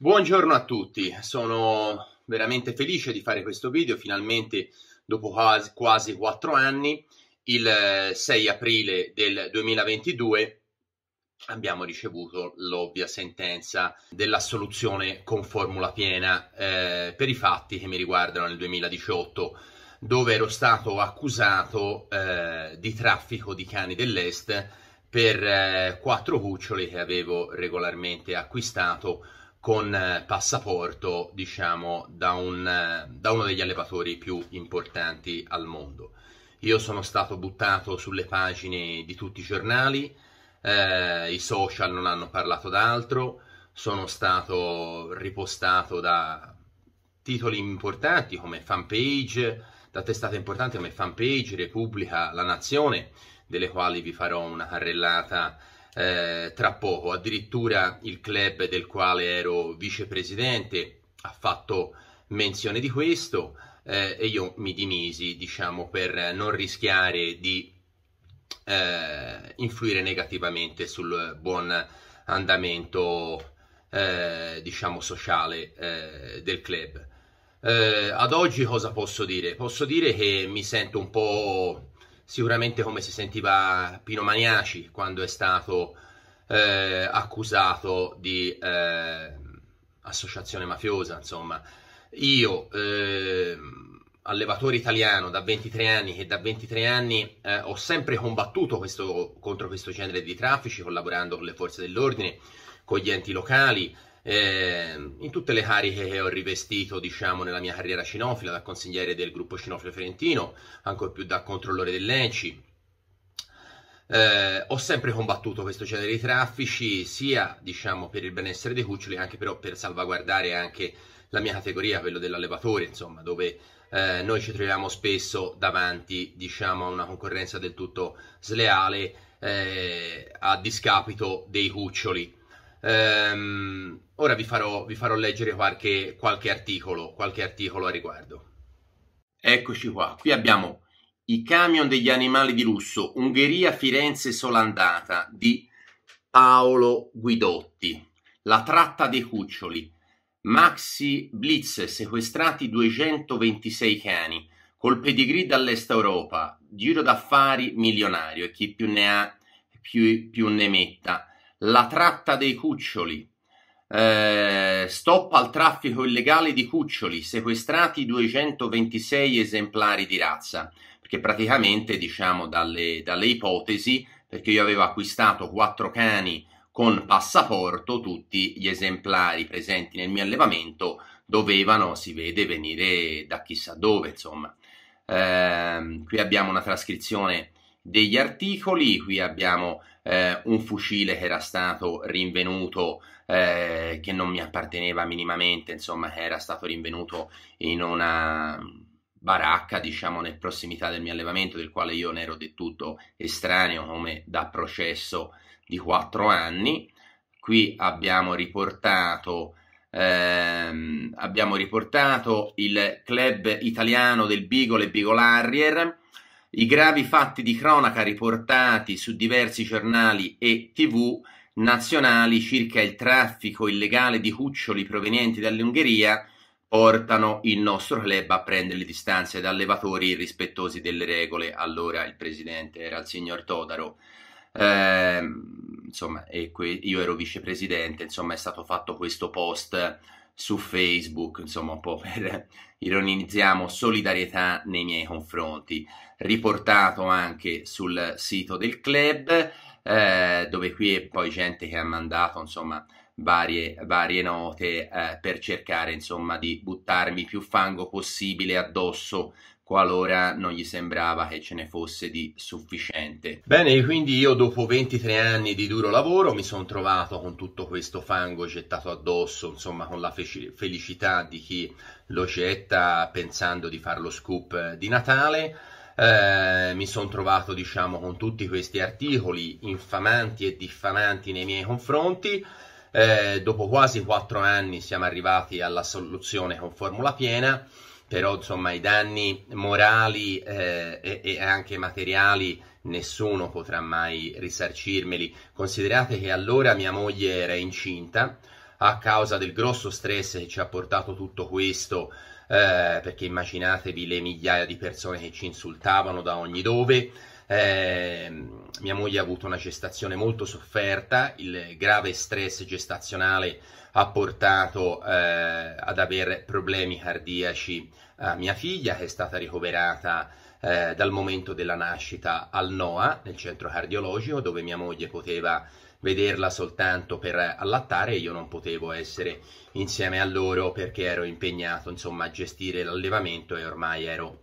Buongiorno a tutti, sono veramente felice di fare questo video, finalmente dopo quasi, quasi 4 anni, il 6 eh, aprile del 2022 abbiamo ricevuto l'ovvia sentenza dell'assoluzione con formula piena eh, per i fatti che mi riguardano nel 2018 dove ero stato accusato eh, di traffico di cani dell'est per eh, quattro cuccioli che avevo regolarmente acquistato con eh, passaporto, diciamo, da, un, eh, da uno degli allevatori più importanti al mondo. Io sono stato buttato sulle pagine di tutti i giornali, eh, i social non hanno parlato d'altro, sono stato ripostato da titoli importanti come fanpage, da testate importanti come fanpage, Repubblica, La Nazione, delle quali vi farò una carrellata eh, tra poco. Addirittura il club del quale ero vicepresidente ha fatto menzione di questo eh, e io mi dimisi, diciamo, per non rischiare di eh, influire negativamente sul buon andamento, eh, diciamo, sociale eh, del club. Eh, ad oggi cosa posso dire? Posso dire che mi sento un po' sicuramente come si sentiva Pino Maniaci quando è stato eh, accusato di eh, associazione mafiosa, insomma. Io, eh, allevatore italiano da 23 anni, che da 23 anni eh, ho sempre combattuto questo, contro questo genere di traffici, collaborando con le forze dell'ordine, con gli enti locali, eh, in tutte le cariche che ho rivestito diciamo, nella mia carriera cinofila, da consigliere del gruppo cinofilo fiorentino, ancor più da controllore dell'ENCI. Eh, ho sempre combattuto questo genere di traffici, sia diciamo, per il benessere dei cuccioli, anche però per salvaguardare anche la mia categoria, quello dell'allevatore, insomma, dove eh, noi ci troviamo spesso davanti diciamo, a una concorrenza del tutto sleale eh, a discapito dei cuccioli. Um, ora vi farò, vi farò leggere qualche, qualche, articolo, qualche articolo a riguardo. Eccoci qua, qui abbiamo i camion degli animali di lusso, Ungheria, Firenze, Solandata di Paolo Guidotti, la tratta dei cuccioli, Maxi Blitz, sequestrati 226 cani, col pedigree dall'Est Europa, giro d'affari milionario e chi più ne ha più, più ne metta la tratta dei cuccioli, eh, stop al traffico illegale di cuccioli, sequestrati 226 esemplari di razza, perché praticamente diciamo dalle, dalle ipotesi, perché io avevo acquistato quattro cani con passaporto, tutti gli esemplari presenti nel mio allevamento dovevano, si vede, venire da chissà dove, insomma. Eh, qui abbiamo una trascrizione degli articoli, qui abbiamo eh, un fucile che era stato rinvenuto eh, che non mi apparteneva minimamente, insomma che era stato rinvenuto in una baracca, diciamo, nel prossimità del mio allevamento, del quale io ne ero del tutto estraneo come da processo di quattro anni. Qui abbiamo riportato, ehm, abbiamo riportato il club italiano del Bigole e Bigolarrier i gravi fatti di cronaca riportati su diversi giornali e tv nazionali circa il traffico illegale di cuccioli provenienti dall'Ungheria portano il nostro club a prendere le distanze da allevatori rispettosi delle regole. Allora il presidente era il signor Todaro. Eh, insomma, e qui io ero vicepresidente, insomma, è stato fatto questo post su Facebook, insomma un po' per ironizziamo solidarietà nei miei confronti, riportato anche sul sito del club, eh, dove qui è poi gente che ha mandato insomma varie, varie note eh, per cercare insomma di buttarmi più fango possibile addosso qualora non gli sembrava che ce ne fosse di sufficiente. Bene, quindi io dopo 23 anni di duro lavoro mi sono trovato con tutto questo fango gettato addosso, insomma con la fe felicità di chi lo getta pensando di fare lo scoop di Natale. Eh, mi sono trovato diciamo con tutti questi articoli infamanti e diffamanti nei miei confronti. Eh, dopo quasi 4 anni siamo arrivati alla soluzione con formula piena però insomma i danni morali eh, e, e, anche materiali nessuno potrà mai risarcirmeli. Considerate che allora mia moglie era incinta a causa del grosso stress che ci ha portato tutto questo, eh, perché immaginatevi le migliaia di persone che ci insultavano da ogni dove, eh, mia moglie ha avuto una gestazione molto sofferta, il grave stress gestazionale ha portato eh, ad avere problemi cardiaci a mia figlia che è stata ricoverata eh, dal momento della nascita al NOA, nel centro cardiologico, dove mia moglie poteva vederla soltanto per allattare e io non potevo essere insieme a loro perché ero impegnato insomma, a gestire l'allevamento e ormai ero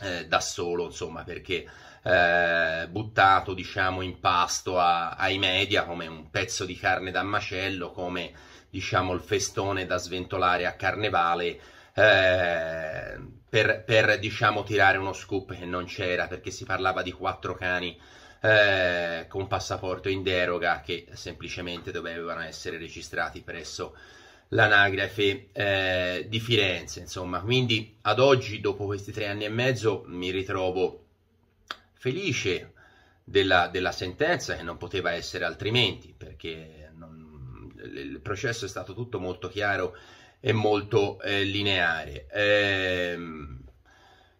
eh, da solo insomma perché eh, buttato diciamo, in pasto a, ai media come un pezzo di carne da macello, come diciamo, il festone da sventolare a carnevale eh, per, per diciamo, tirare uno scoop che non c'era perché si parlava di quattro cani eh, con passaporto in deroga che semplicemente dovevano essere registrati presso l'anagrafe eh, di Firenze. Insomma, quindi ad oggi, dopo questi tre anni e mezzo, mi ritrovo felice della, della sentenza che non poteva essere altrimenti perché non, il processo è stato tutto molto chiaro e molto eh, lineare. Eh,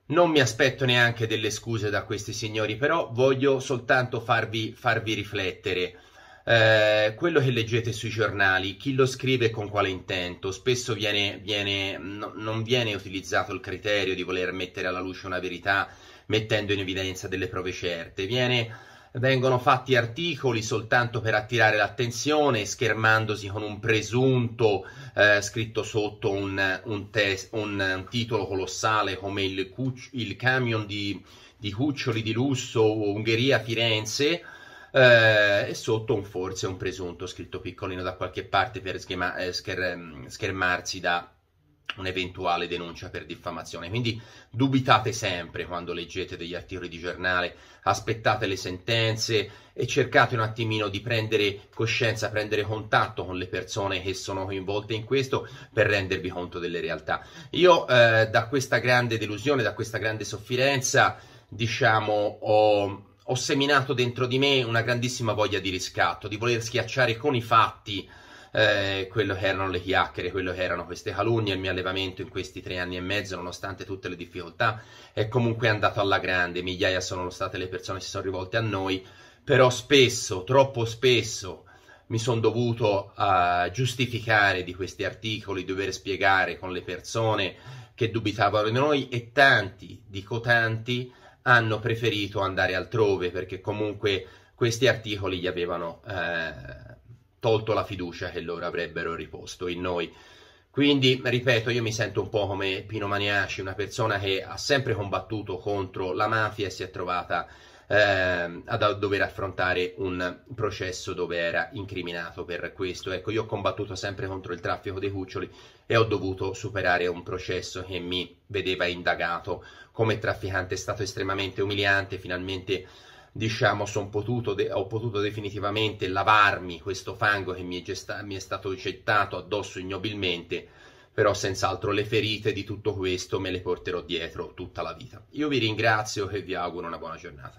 non mi aspetto neanche delle scuse da questi signori, però voglio soltanto farvi, farvi riflettere. Eh, quello che leggete sui giornali, chi lo scrive con quale intento, spesso viene, viene, no, non viene utilizzato il criterio di voler mettere alla luce una verità mettendo in evidenza delle prove certe. Viene vengono fatti articoli soltanto per attirare l'attenzione, schermandosi con un presunto eh, scritto sotto un, un, tes- un, un, titolo colossale come il, cuc- il camion di, di, cuccioli di lusso Ungheria-Firenze. Eh, e sotto un forse un presunto scritto piccolino da qualche parte per schema- eh, scher- schermarsi da un'eventuale denuncia per diffamazione. Quindi dubitate sempre quando leggete degli articoli di giornale, aspettate le sentenze e cercate un attimino di prendere coscienza, prendere contatto con le persone che sono coinvolte in questo per rendervi conto delle realtà. Io eh, da questa grande delusione, da questa grande sofferenza, diciamo, ho ho seminato dentro di me una grandissima voglia di riscatto, di voler schiacciare con i fatti eh, quello che erano le chiacchiere, quello che erano queste calunnie, il mio allevamento in questi tre anni e mezzo, nonostante tutte le difficoltà, è comunque andato alla grande, migliaia sono state le persone che si sono rivolte a noi, però spesso, troppo spesso, mi sono dovuto uh, giustificare di questi articoli, dover spiegare con le persone che dubitavano di noi e tanti, dico tanti, hanno preferito andare altrove perché comunque questi articoli gli avevano... Uh, tolto la fiducia che loro avrebbero riposto in noi. Quindi, ripeto, io mi sento un po' come Pino Maniaci, una persona che ha sempre combattuto contro la mafia e si è trovata eh, a dover affrontare un processo dove era incriminato per questo. Ecco, io ho combattuto sempre contro il traffico dei cuccioli e ho dovuto superare un processo che mi vedeva indagato come trafficante. È stato estremamente umiliante, finalmente diciamo, potuto de- ho potuto definitivamente lavarmi questo fango che mi è, gesta- mi è stato gettato addosso ignobilmente, però senz'altro le ferite di tutto questo me le porterò dietro tutta la vita. Io vi ringrazio e vi auguro una buona giornata.